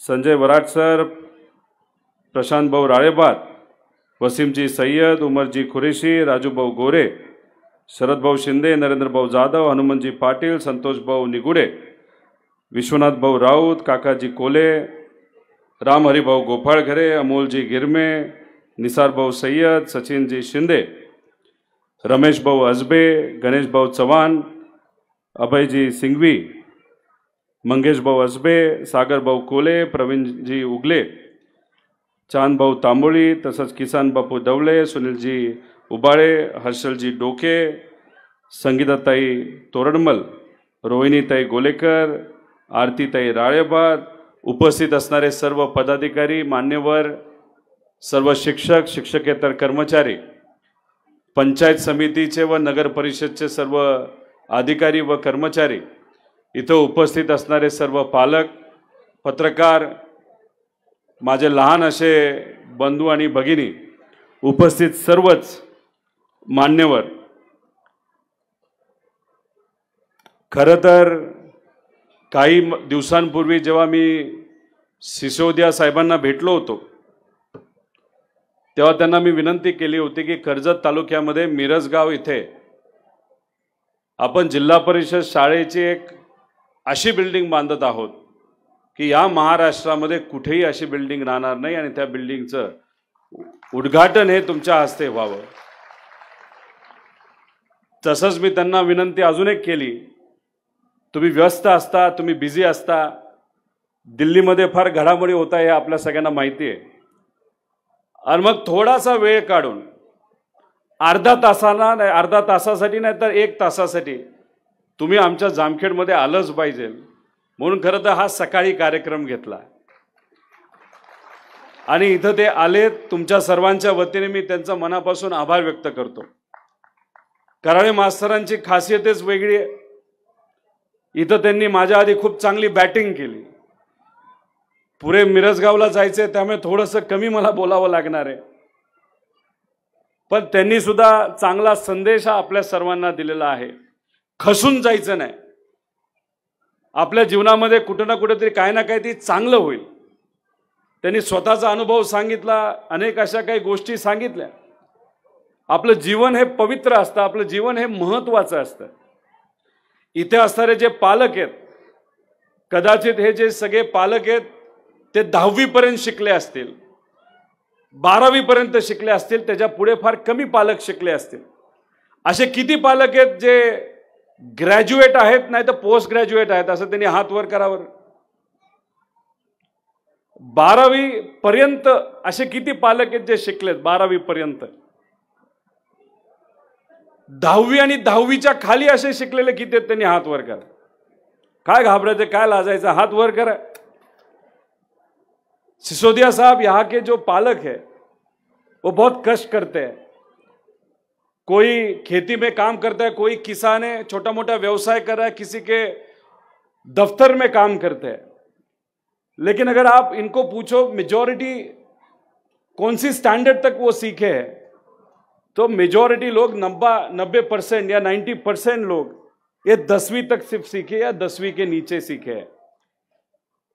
Sanjay वराट sir Prashant भाऊ राळेबात वसीमजी सय्यद उमरजी खुरेशी राजूभाऊ गोरे शरदभाऊ शिंदे नरेंद्रभाऊ जाधव हनुमनजी पाटील संतोषभाऊ निगुडे विश्वनाथ भाऊ राऊत काकाजी कोले रामहरिभाऊ गोपाळघरे अमोलजी गिरमे निसारभाऊ सय्यद सचिनजी शिंदे रमेशभाऊ अजबे गणेशभाऊ चव्हाण अभयजी सिंघवी मंगेशभाऊ असबे सागरभाऊ कोले प्रवीणजी उगले चांदभाऊ तांबोळी तसंच किसान बापू दवले सुनीलजी उबाळे हर्षलजी डोके संगीताताई तोरणमल रोहिणीताई गोलेकर आरतीताई राळेबाद उपस्थित असणारे सर्व पदाधिकारी मान्यवर सर्व शिक्षक शिक्षकेतर कर्मचारी पंचायत समितीचे व नगर परिषदचे सर्व अधिकारी व कर्मचारी इथं उपस्थित असणारे सर्व पालक पत्रकार माझे लहान असे बंधू आणि भगिनी उपस्थित सर्वच मान्यवर खरं तर काही दिवसांपूर्वी जेव्हा मी सिसोदिया साहेबांना भेटलो होतो तेव्हा त्यांना मी विनंती केली होती की कर्जत तालुक्यामध्ये मिरजगाव इथे आपण जिल्हा परिषद शाळेची एक अशी बिल्डिंग बांधत आहोत की या महाराष्ट्रामध्ये कुठेही अशी बिल्डिंग राहणार नाही आणि त्या बिल्डिंगचं उद्घाटन हे तुमच्या हस्ते व्हावं तसंच मी त्यांना विनंती अजून एक केली तुम्ही व्यस्त असता तुम्ही बिझी असता दिल्लीमध्ये फार घडामोडी होता हे आपल्या सगळ्यांना माहिती आहे आणि मग थोडासा वेळ काढून अर्धा तासाला नाही अर्धा तासासाठी नाही तर एक तासासाठी तुम्ही आमच्या जामखेडमध्ये आलंच पाहिजे म्हणून खरं तर हा सकाळी कार्यक्रम घेतला आणि इथं ते आले तुमच्या सर्वांच्या वतीने मी त्यांचा मनापासून आभार व्यक्त करतो कराळे मास्तरांची खासियतच वेगळी आहे इथं त्यांनी माझ्या आधी खूप चांगली बॅटिंग केली पुरे मिरजगावला जायचे त्यामुळे थोडंसं कमी मला बोलावं लागणार आहे पण त्यांनी सुद्धा चांगला संदेश हा आपल्या सर्वांना दिलेला आहे खसून जायचं नाही आपल्या जीवनामध्ये कुठं ना कुठेतरी काय ना काहीतरी चांगलं होईल त्यांनी स्वतःचा अनुभव सांगितला अनेक अशा काही गोष्टी सांगितल्या आपलं जीवन हे पवित्र असतं आपलं जीवन हे महत्त्वाचं असतं इथे असणारे जे पालक आहेत कदाचित हे जे सगळे पालक आहेत ते दहावीपर्यंत शिकले असतील बारावीपर्यंत शिकले असतील त्याच्या पुढे फार कमी पालक शिकले असतील असे किती पालक आहेत जे ग्रॅज्युएट आहेत नाही तर पोस्ट ग्रॅज्युएट आहेत असं त्यांनी हात वर करावर बारावी पर्यंत असे किती पालक आहेत जे शिकलेत बारावी पर्यंत दहावी आणि दहावीच्या खाली असे शिकलेले किती आहेत त्यांनी हात वर करा काय घाबरायचं काय लाजायचं हात वर करा सिसोदिया साहेब यहाँ के जो पालक है वो बहुत कष्ट करते हैं कोई खेती में काम करता है कोई किसान है छोटा मोटा व्यवसाय कर रहा है किसी के दफ्तर में काम करते हैं लेकिन अगर आप इनको पूछो मेजॉरिटी कौन सी स्टैंडर्ड तक वो सीखे हैं तो मेजॉरिटी लोग नब्बा नब्बे परसेंट या नाइन्टी परसेंट लोग ये दसवीं तक सिर्फ सीखे या दसवीं के नीचे सीखे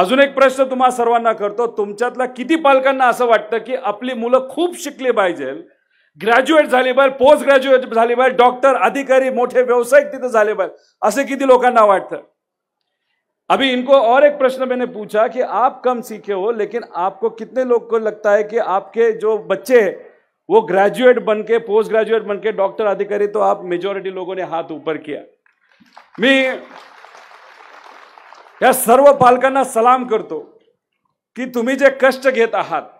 अजु एक प्रश्न तुम्हारा सर्वान करते तुम्हारे कि पालकांना असं वाटतं की आपली शिकली पाजेल ग्रॅज्युएट झाल्यावर पोस्ट ग्रॅज्युएट डॉक्टर अधिकारी मोठे व्यावसायिक तिथे अति असे अभी इनको और एक प्रश्न मैंने पूछा कि आप कम सीखे हो लेकिन आपको कितने लोग को लगता है कि आपके जो बच्चे हैं वो ग्रेजुएट बन के पोस्ट ग्रेजुएट बन के डॉक्टर अधिकारी तो आप मेजोरिटी लोगों ने हाथ ऊपर किया मी या सर्व पालक सलाम करते कि तुम्हें जे कष्ट घेत आहत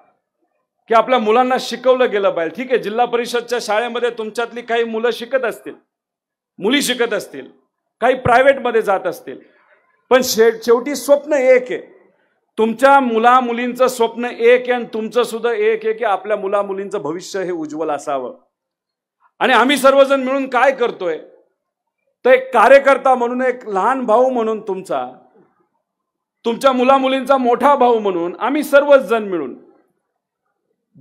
की आपल्या मुलांना शिकवलं गेलं पाहिजे ठीक आहे जिल्हा परिषदच्या शाळेमध्ये तुमच्यातली काही मुलं शिकत असतील मुली शिकत असतील काही प्रायव्हेटमध्ये जात असतील पण शे शेवटी स्वप्न एक आहे तुमच्या मुला मुलींचं स्वप्न एक आहे आणि तुमचं सुद्धा एक आहे की आपल्या मुला मुलींचं भविष्य हे उज्ज्वल असावं आणि आम्ही सर्वजण मिळून काय करतोय तर एक कार्यकर्ता म्हणून एक लहान भाऊ म्हणून तुमचा तुमच्या मुला मुलींचा मोठा भाऊ म्हणून आम्ही सर्वच जण मिळून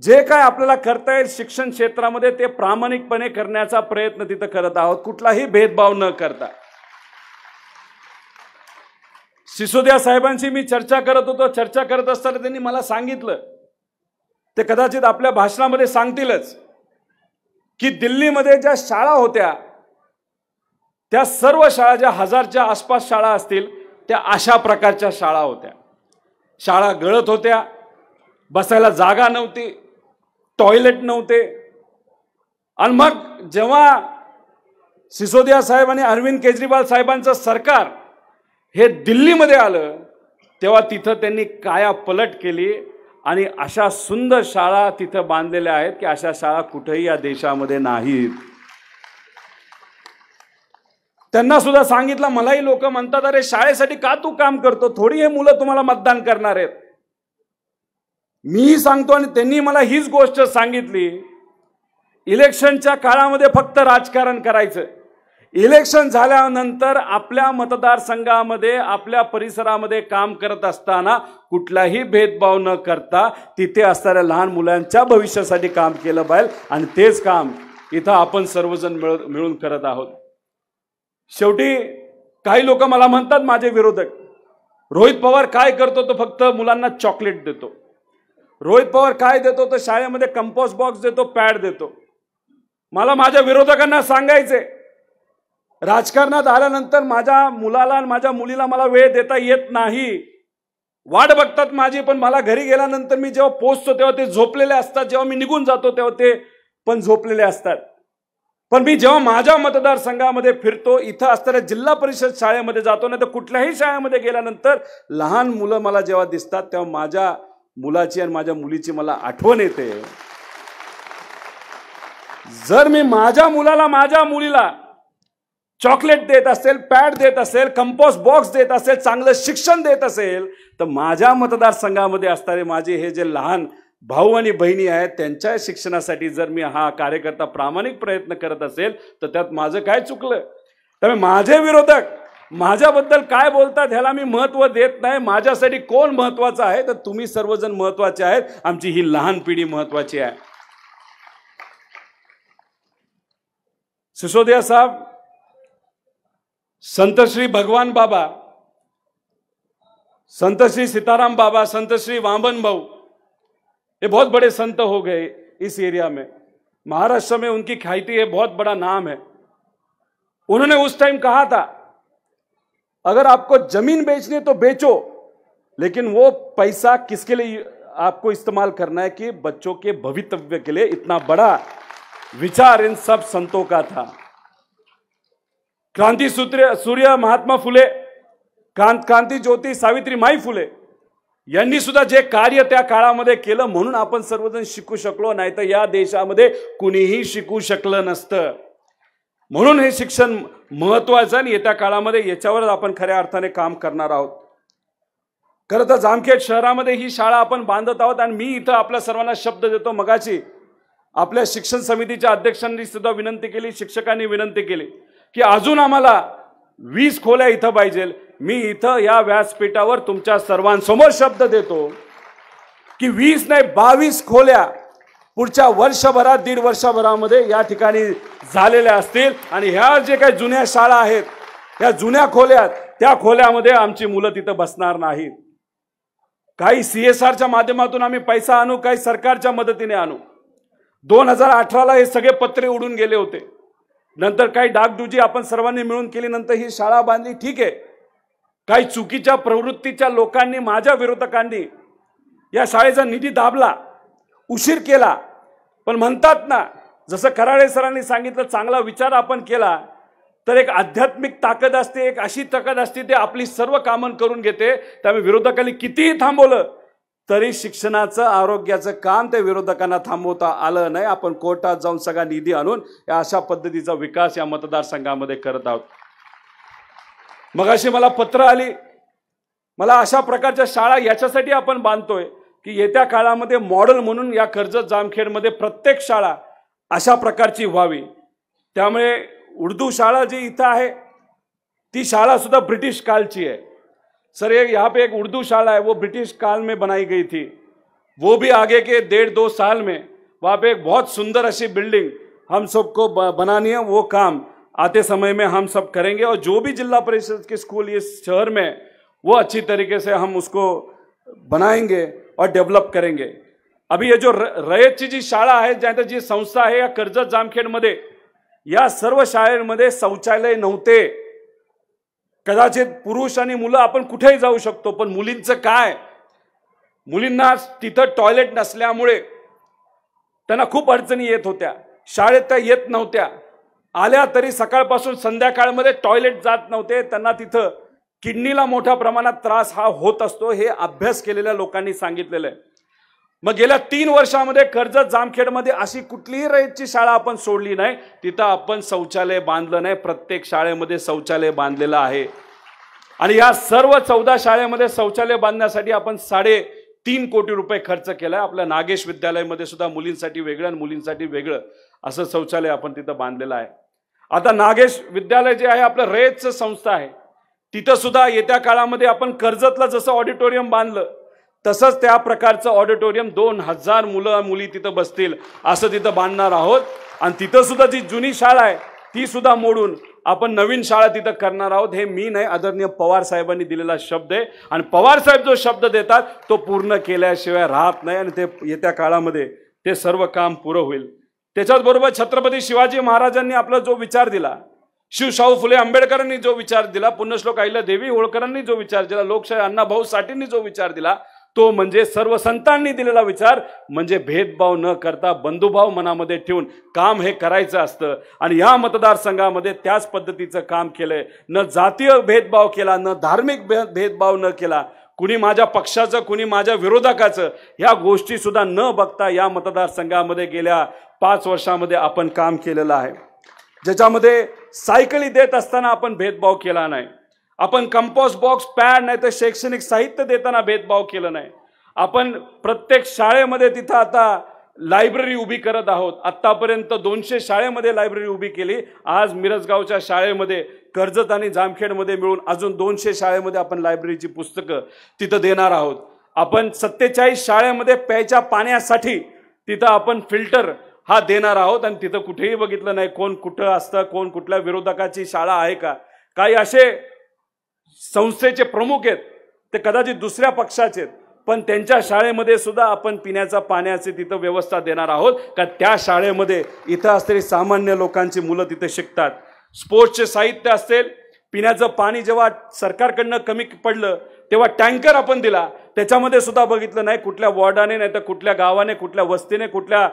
जे काय आपल्याला करता येईल शिक्षण क्षेत्रामध्ये ते प्रामाणिकपणे करण्याचा प्रयत्न तिथं करत आहोत कुठलाही भेदभाव न करता सिसोदिया साहेबांशी मी चर्चा करत होतो चर्चा करत असताना त्यांनी मला सांगितलं ते कदाचित आपल्या भाषणामध्ये सांगतीलच की दिल्लीमध्ये ज्या शाळा होत्या त्या सर्व शाळा ज्या हजारच्या आसपास शाळा असतील त्या अशा प्रकारच्या शाळा होत्या शाळा गळत होत्या बसायला जागा नव्हती टॉयलेट नव्हते आणि मग जेव्हा सिसोदिया साहेब आणि अरविंद केजरीवाल साहेबांचं सरकार हे दिल्लीमध्ये आलं तेव्हा तिथं त्यांनी काया पलट केली आणि अशा सुंदर शाळा तिथं बांधलेल्या आहेत की अशा शाळा कुठेही या देशामध्ये नाहीत त्यांना सुद्धा सांगितलं मलाही लोक म्हणतात अरे शाळेसाठी का तू काम करतो थोडी हे मुलं तुम्हाला मतदान करणार आहेत मी सांगतो आणि त्यांनी मला हीच गोष्ट सांगितली इलेक्शनच्या काळामध्ये फक्त राजकारण करायचं इलेक्शन झाल्यानंतर आपल्या मतदारसंघामध्ये आपल्या परिसरामध्ये काम करत असताना कुठलाही भेदभाव न करता तिथे असणाऱ्या लहान मुलांच्या भविष्यासाठी काम केलं पाहिजे आणि तेच काम इथं आपण सर्वजण मिळ मिळून करत आहोत शेवटी काही लोक मला म्हणतात माझे विरोधक रोहित पवार काय करतो तो फक्त मुलांना चॉकलेट देतो रोहित पवार काय देतो तर शाळेमध्ये कंपोस्ट बॉक्स देतो पॅड देतो मला माझ्या विरोधकांना सांगायचे राजकारणात आल्यानंतर माझ्या मुलाला आणि माझ्या मुलीला मला वेळ देता येत नाही वाट बघतात माझी पण मला घरी गेल्यानंतर मी जेव्हा पोचतो तेव्हा ते झोपलेले असतात जेव्हा मी निघून जातो तेव्हा ते पण झोपलेले असतात पण मी जेव्हा माझ्या मतदारसंघामध्ये फिरतो इथं असताना जिल्हा परिषद शाळेमध्ये जातो नाही तर कुठल्याही शाळेमध्ये गेल्यानंतर लहान मुलं मला जेव्हा दिसतात तेव्हा माझ्या मुलाची आणि माझ्या मुलीची मला आठवण येते जर मी माझ्या मुलाला माझ्या मुलीला चॉकलेट देत असेल पॅड देत असेल कंपोस्ट बॉक्स देत असेल चांगलं शिक्षण देत असेल तर माझ्या मतदारसंघामध्ये असणारे माझे हे जे लहान भाऊ आणि बहिणी आहेत त्यांच्या शिक्षणासाठी जर मी हा कार्यकर्ता प्रामाणिक प्रयत्न करत असेल तर त्यात माझं काय चुकलं त्यामुळे माझे विरोधक माझ्याबद्दल काय बोलतात ह्याला मी महत्त्व देत नाही माझ्यासाठी कोण महत्त्वाचं आहे तर तुम्ही सर्वजण महत्त्वाचे आहेत आमची ही लहान पीढ़ी महत्वा है सिसोदिया साहब संत भगवान बाबा संत श्री सीताराम बाबा संत श्री वामन भाऊ ये बहुत बड़े संत हो गए इस एरिया में महाराष्ट्र में उनकी ख्याति है बहुत बड़ा नाम है उन्होंने उस टाइम कहा था अगर आपको जमीन बेचनी तो बेचो लेकिन वो पैसा किसके लिए आपको इस्तेमाल करना है कि बच्चों के भवितव्य के लिए इतना बड़ा विचार इन सब संतों का था क्रांति सूत्र सूर्य महात्मा फुले क्रांत क्रांती ज्योती सावित्री माई फुले यांनी सुद्धा जे कार्य त्या काळामध्ये केलं म्हणून आपण सर्वजण शिकू शकलो नाही तर या देशामध्ये कुणीही शिकू शकलं नसतं म्हणून हे शिक्षण महत्त्वाचं आणि येत्या काळामध्ये याच्यावरच आपण खऱ्या अर्थाने काम करणार आहोत खरं तर जामखेड शहरामध्ये ही शाळा आपण बांधत आहोत आणि मी इथं आपल्या सर्वांना शब्द देतो मगाची आपल्या शिक्षण समितीच्या अध्यक्षांनी सुद्धा विनंती केली शिक्षकांनी विनंती केली की अजून आम्हाला वीस खोल्या इथं पाहिजे मी इथं या व्यासपीठावर तुमच्या सर्वांसमोर शब्द देतो की वीस नाही बावीस खोल्या पुढच्या वर्षभरात दीड वर्षभरामध्ये या ठिकाणी झालेल्या असतील आणि ह्या जे काही जुन्या शाळा आहेत या जुन्या खोल्यात त्या खोल्यामध्ये आमची मुलं तिथं बसणार नाहीत काही सी एस आरच्या माध्यमातून आम्ही पैसा आणू काही सरकारच्या मदतीने आणू दोन हजार अठराला हे सगळे पत्रे उडून गेले होते नंतर काही डागडुजी आपण सर्वांनी मिळून केली नंतर ही शाळा बांधली ठीक आहे काही चुकीच्या प्रवृत्तीच्या लोकांनी माझ्या विरोधकांनी या शाळेचा निधी दाबला उशीर केला पण म्हणतात ना जसं खराळे सरांनी सांगितलं चांगला विचार आपण केला तर एक आध्यात्मिक ताकद असते एक अशी ताकद असते ते आपली सर्व कामं करून घेते त्यामुळे विरोधकांनी कितीही थांबवलं तरी शिक्षणाचं आरोग्याचं काम त्या विरोधकांना थांबवता आलं नाही आपण कोर्टात जाऊन सगळा निधी आणून या अशा पद्धतीचा विकास या मतदारसंघामध्ये करत आहोत मग अशी मला पत्र आली मला अशा प्रकारच्या शाळा याच्यासाठी आपण बांधतोय कि येत्या काळामध्ये मॉडेल म्हणून या कर्जत जामखेडमध्ये प्रत्येक शाळा अशा प्रकारची व्हावी त्यामुळे उर्दू शाळा जी इथं आहे ती शाला सुद्धा ब्रिटिश काल की है सर ये यहाँ पे एक उर्दू शाला है वो ब्रिटिश काल में बनाई गई थी वो भी आगे के डेढ़ दो साल में वहाँ पे एक बहुत सुंदर ऐसी बिल्डिंग हम सबको बनानी है वो काम आते समय में हम सब करेंगे और जो भी जिला परिषद के स्कूल इस शहर में वो अच्छी तरीके से हम उसको बनाएंगे और डेव्हलप करेंगे अभी ये जो रयतची जी शाळा आहे ज्यानंतर जी संस्था आहे या कर्जत जामखेडमध्ये या सर्व शाळेमध्ये शौचालय नव्हते कदाचित पुरुष आणि मुलं आपण कुठेही जाऊ शकतो पण मुलींचं काय मुलींना तिथं टॉयलेट नसल्यामुळे त्यांना खूप अडचणी येत होत्या शाळेत त्या येत नव्हत्या आल्या तरी सकाळपासून संध्याकाळमध्ये टॉयलेट जात नव्हते त्यांना तिथं किडनीला मोठ्या प्रमाणात त्रास हा होत असतो हे अभ्यास केलेल्या लोकांनी सांगितलेलं आहे मग गेल्या तीन वर्षामध्ये कर्जत जामखेडमध्ये अशी कुठलीही रयतची शाळा आपण सोडली नाही तिथं आपण शौचालय बांधलं नाही प्रत्येक शाळेमध्ये शौचालय बांधलेलं आहे आणि या सर्व चौदा शाळेमध्ये शौचालय बांधण्यासाठी आपण साडे तीन कोटी रुपये खर्च केला आहे आपल्या नागेश विद्यालयामध्ये सुद्धा मुलींसाठी वेगळं आणि मुलींसाठी वेगळं असं शौचालय आपण तिथं बांधलेलं आहे आता नागेश विद्यालय जे आहे आपलं रयतचं संस्था आहे तिथं सुद्धा येत्या काळामध्ये आपण कर्जतला जसं ऑडिटोरियम बांधलं तसंच त्या प्रकारचं ऑडिटोरियम दोन हजार मुलं मुली तिथं बसतील असं तिथं बांधणार आहोत आणि तिथं सुद्धा जी जुनी शाळा आहे ती सुद्धा मोडून आपण नवीन शाळा तिथं करणार आहोत हे मी नाही आदरणीय पवार साहेबांनी दिलेला शब्द आहे आणि पवार साहेब जो शब्द देतात तो पूर्ण केल्याशिवाय राहत नाही आणि ते येत्या काळामध्ये ते सर्व काम पुरं होईल त्याच्याचबरोबर छत्रपती शिवाजी महाराजांनी आपला जो विचार दिला शिवशाहू फुले आंबेडकरांनी जो विचार दिला पुण्यश्लोक आईला देवी होळकरांनी जो विचार दिला लोकशाही अण्णाभाऊ साठींनी जो विचार दिला तो म्हणजे सर्व संतांनी दिलेला विचार म्हणजे भेदभाव न करता बंधुभाव मनामध्ये ठेवून काम हे करायचं असतं आणि या मतदारसंघामध्ये त्याच पद्धतीचं काम केलंय न जातीय भेदभाव केला न धार्मिक भेदभाव न केला कुणी माझ्या पक्षाचं कुणी माझ्या विरोधकाचं ह्या गोष्टीसुद्धा न बघता या मतदारसंघामध्ये गेल्या पाच वर्षामध्ये आपण काम केलेलं आहे ज्याच्यामध्ये सायकली देत असताना आपण भेदभाव केला नाही आपण कंपोस्ट बॉक्स पॅड नाही तर शैक्षणिक साहित्य देताना भेदभाव केला नाही आपण प्रत्येक शाळेमध्ये तिथं आता लायब्ररी उभी करत आहोत आत्तापर्यंत दोनशे शाळेमध्ये लायब्ररी उभी केली आज मिरजगावच्या शाळेमध्ये कर्जत आणि जामखेडमध्ये मिळून अजून दोनशे शाळेमध्ये आपण लायब्ररीची पुस्तकं तिथं देणार आहोत आपण सत्तेचाळीस शाळेमध्ये प्यायच्या पाण्यासाठी तिथं आपण फिल्टर हा देणार आहोत आणि तिथं कुठेही बघितलं नाही कोण कुठं असतं कोण कुठल्या विरोधकाची शाळा आहे का काही असे संस्थेचे प्रमुख आहेत ते कदाचित दुसऱ्या पक्षाचे आहेत पण त्यांच्या शाळेमध्ये सुद्धा आपण पिण्याचा पाण्याची तिथं व्यवस्था देणार आहोत का त्या शाळेमध्ये इथं असलेली सामान्य लोकांची मुलं तिथे शिकतात स्पोर्ट्सचे साहित्य असेल पिण्याचं पाणी जेव्हा सरकारकडनं कमी पडलं तेव्हा टँकर आपण दिला त्याच्यामध्ये सुद्धा बघितलं नाही कुठल्या वॉर्डाने नाही तर कुठल्या गावाने कुठल्या वस्तीने कुठल्या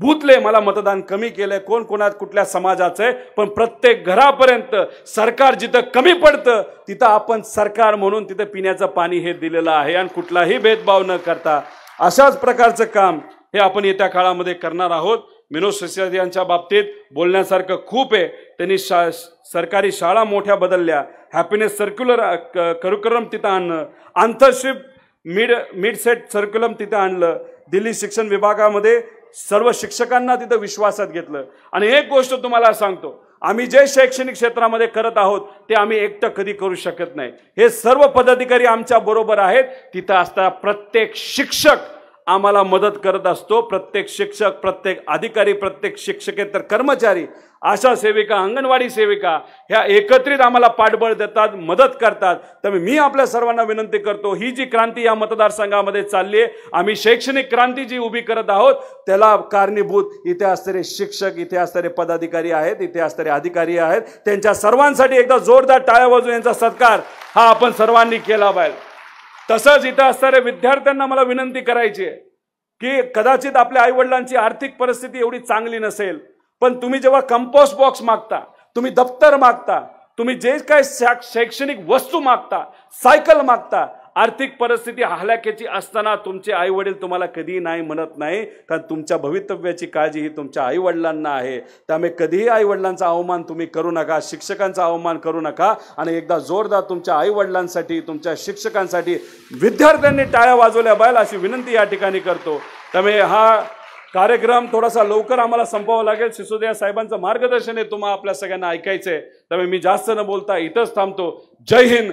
भूतले मला मतदान कमी केलंय कोण कोणात कुठल्या समाजाचं आहे पण प्रत्येक घरापर्यंत सरकार जिथं कमी पडतं तिथं आपण सरकार म्हणून तिथं पिण्याचं पाणी हे दिलेलं आहे आणि कुठलाही भेदभाव न करता अशाच प्रकारचं काम हे आपण येत्या काळामध्ये करणार आहोत विनोद सस्याद यांच्या बाबतीत बोलण्यासारखं खूप आहे त्यांनी शा सरकारी शाळा मोठ्या बदलल्या हॅपीनेस सर्क्युलर करुक्रम तिथं आणणं आंतरशिप मिड मिडसेट सर्क्युलम तिथं आणलं दिल्ली शिक्षण विभागामध्ये सर्व शिक्षकांना तिथं विश्वासात घेतलं आणि एक गोष्ट तुम्हाला सांगतो आम्ही जे शैक्षणिक क्षेत्रामध्ये करत आहोत ते आम्ही एकटं कधी करू शकत नाही हे सर्व पदाधिकारी आमच्या बरोबर आहेत तिथं असता प्रत्येक शिक्षक आम्हाला मदत करत असतो प्रत्येक शिक्षक प्रत्येक अधिकारी प्रत्येक शिक्षकेतर कर्मचारी आशा सेविका अंगणवाडी सेविका ह्या एकत्रित आम्हाला पाठबळ देतात मदत करतात तर मी आपल्या सर्वांना विनंती करतो ही जी क्रांती या मतदारसंघामध्ये चालली आहे आम्ही शैक्षणिक क्रांती जी उभी करत आहोत त्याला कारणीभूत इथे असणारे शिक्षक इथे असणारे पदाधिकारी आहेत इथे असणारे अधिकारी आहेत त्यांच्या सर्वांसाठी एकदा जोरदार टाळ्या बाजू यांचा सत्कार हा आपण सर्वांनी केला पाहिजे तसंच इथं असणाऱ्या विद्यार्थ्यांना मला विनंती करायची आहे की कदाचित आपल्या आईवडिलांची आर्थिक परिस्थिती एवढी चांगली नसेल पण तुम्ही जेव्हा कंपोस्ट बॉक्स मागता तुम्ही दप्तर मागता तुम्ही जे काही शैक्षणिक वस्तू मागता सायकल मागता आर्थिक परिस्थिती हलाख्याची असताना तुमचे आई वडील तुम्हाला कधीही नाही म्हणत नाही कारण तुमच्या भवितव्याची काळजी ही तुमच्या आई वडिलांना आहे त्यामुळे कधीही आई वडिलांचा अवमान तुम्ही करू नका शिक्षकांचा अवमान करू नका आणि एकदा जोरदार तुमच्या आई वडिलांसाठी तुमच्या शिक्षकांसाठी विद्यार्थ्यांनी टाळ्या वाजवल्या बाहेर अशी विनंती या ठिकाणी करतो त्यामुळे हा कार्यक्रम थोडासा लवकर आम्हाला संपवावा लागेल सिसोदिया साहेबांचं मार्गदर्शन हे तुम्हाला आपल्या सगळ्यांना ऐकायचं आहे त्यामुळे मी जास्त न बोलता इथंच थांबतो जय हिंद